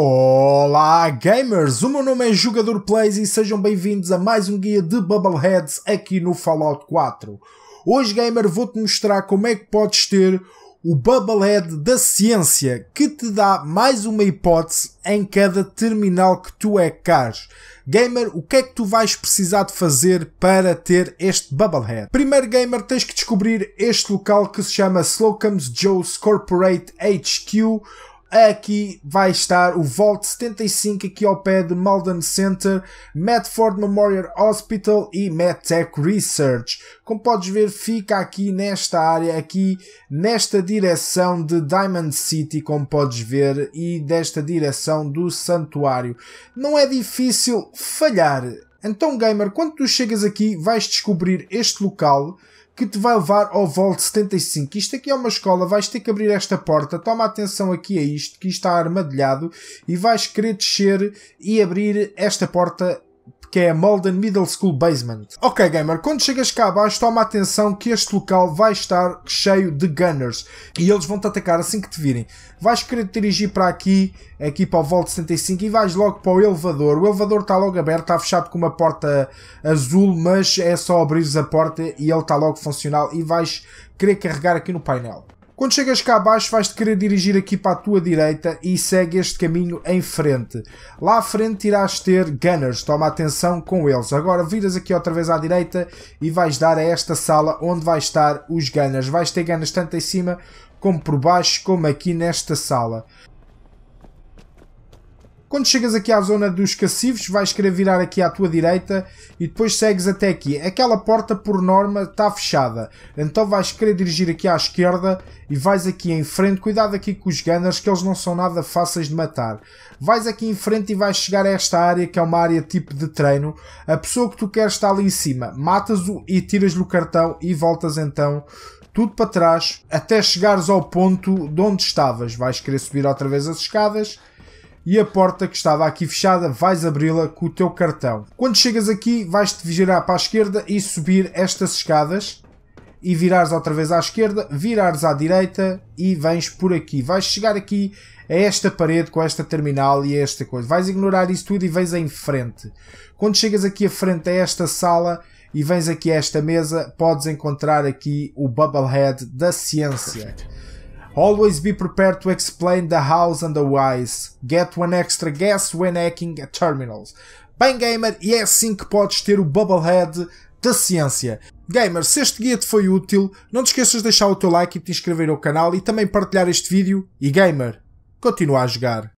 Olá gamers, o meu nome é Jogador Plays e sejam bem-vindos a mais um guia de Bubbleheads aqui no Fallout 4. Hoje gamer vou-te mostrar como é que podes ter o Bubblehead da ciência que te dá mais uma hipótese em cada terminal que tu é caro. Gamer, o que é que tu vais precisar de fazer para ter este Bubblehead? Primeiro, gamer, tens que descobrir este local que se chama Slocum's Joe's Corporate HQ, é aqui vai estar o Vault 75 aqui ao pé de Malden Center, Medford Memorial Hospital e MedTech Research. Como podes ver, fica aqui nesta área, aqui nesta direção de Diamond City, como podes ver, e desta direção do santuário. Não é difícil falhar então, gamer, quando tu chegas aqui, vais descobrir este local que te vai levar ao Vault 75. Isto aqui é uma escola, vais ter que abrir esta porta. Toma atenção aqui a isto, que isto está armadilhado, e vais querer descer e abrir esta porta que é a Malden Middle School Basement. Ok, gamer, quando chegas cá abaixo, toma atenção que este local vai estar cheio de gunners e eles vão te atacar assim que te virem. Vais querer te dirigir para aqui, aqui para o volto 75 e vais logo para o elevador. O elevador está logo aberto, está fechado com uma porta azul, mas é só abrires a porta e ele está logo funcional e vais querer carregar aqui no painel. Quando chegas cá abaixo, vais-te querer dirigir aqui para a tua direita e segue este caminho em frente. Lá à frente irás ter gunners, toma atenção com eles. Agora viras aqui outra vez à direita e vais dar a esta sala onde vai estar os gunners. Vais ter gunners tanto em cima como por baixo, como aqui nesta sala. Quando chegas aqui à zona dos cassivos, vais querer virar aqui à tua direita e depois segues até aqui. Aquela porta, por norma, está fechada. Então vais querer dirigir aqui à esquerda e vais aqui em frente. Cuidado aqui com os gunners, que eles não são nada fáceis de matar. Vais aqui em frente e vais chegar a esta área, que é uma área tipo de treino. A pessoa que tu queres está ali em cima. Matas-o e tiras-lhe o cartão e voltas então tudo para trás até chegares ao ponto de onde estavas. Vais querer subir outra vez as escadas e a porta que estava aqui fechada vais abri-la com o teu cartão. Quando chegas aqui, vais-te virar para a esquerda e subir estas escadas e virares outra vez à esquerda, virares à direita e vens por aqui. Vais chegar aqui a esta parede com esta terminal e esta coisa. Vais ignorar isso tudo e vens em frente. Quando chegas aqui à frente a esta sala e vens aqui a esta mesa, podes encontrar aqui o Bubblehead da ciência. Always be prepared to explain the hows and the whys. Get one extra guess when hacking terminals. Bem, gamer, e é assim que podes ter o Bubblehead da ciência. Gamer, se este guia te foi útil, não te esqueças de deixar o teu like e te inscrever no canal e também partilhar este vídeo. E gamer, continua a jogar.